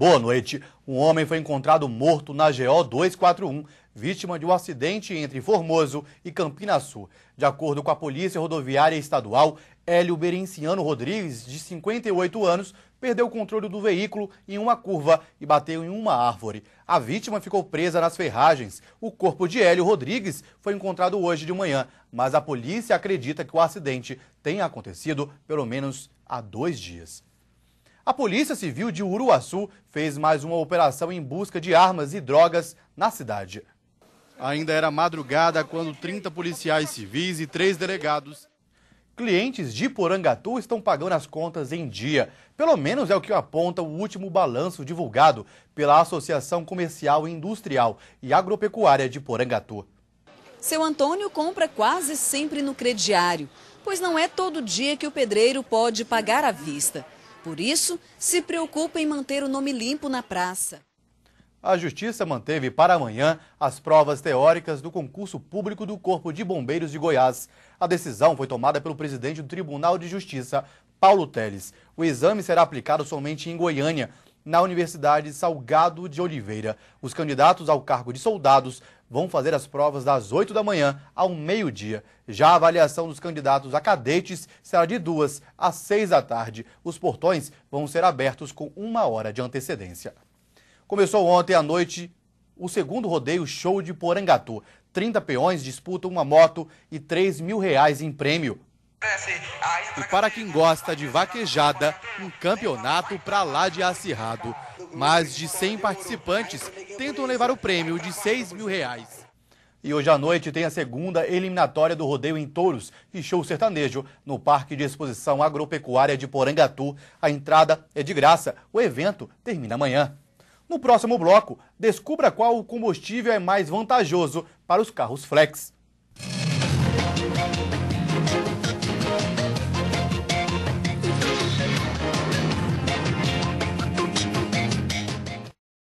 Boa noite. Um homem foi encontrado morto na GO 241, vítima de um acidente entre Formoso e Campinaçu. De acordo com a Polícia Rodoviária Estadual, Hélio Berenciano Rodrigues, de 58 anos, perdeu o controle do veículo em uma curva e bateu em uma árvore. A vítima ficou presa nas ferragens. O corpo de Hélio Rodrigues foi encontrado hoje de manhã, mas a polícia acredita que o acidente tenha acontecido pelo menos há dois dias. A Polícia Civil de Uruaçu fez mais uma operação em busca de armas e drogas na cidade. Ainda era madrugada quando 30 policiais civis e três delegados. Clientes de Porangatu estão pagando as contas em dia. Pelo menos é o que aponta o último balanço divulgado pela Associação Comercial Industrial e Agropecuária de Porangatu. Seu Antônio compra quase sempre no crediário, pois não é todo dia que o pedreiro pode pagar à vista. Por isso, se preocupa em manter o nome limpo na praça. A Justiça manteve para amanhã as provas teóricas do concurso público do Corpo de Bombeiros de Goiás. A decisão foi tomada pelo presidente do Tribunal de Justiça, Paulo Teles. O exame será aplicado somente em Goiânia, na Universidade Salgado de Oliveira. Os candidatos ao cargo de soldados vão fazer as provas das 8 da manhã ao meio-dia. Já a avaliação dos candidatos a cadetes será de 2 às 6 da tarde. Os portões vão ser abertos com uma hora de antecedência. Começou ontem à noite o segundo rodeio show de Porangatu. 30 peões disputam uma moto e 3 mil reais em prêmio. E para quem gosta de vaquejada, um campeonato para lá de acirrado. Mais de 100 participantes tentam levar o prêmio de 6 mil reais. E hoje à noite tem a segunda eliminatória do rodeio em touros e show sertanejo no Parque de Exposição Agropecuária de Porangatu. A entrada é de graça, o evento termina amanhã. No próximo bloco, descubra qual o combustível é mais vantajoso para os carros flex.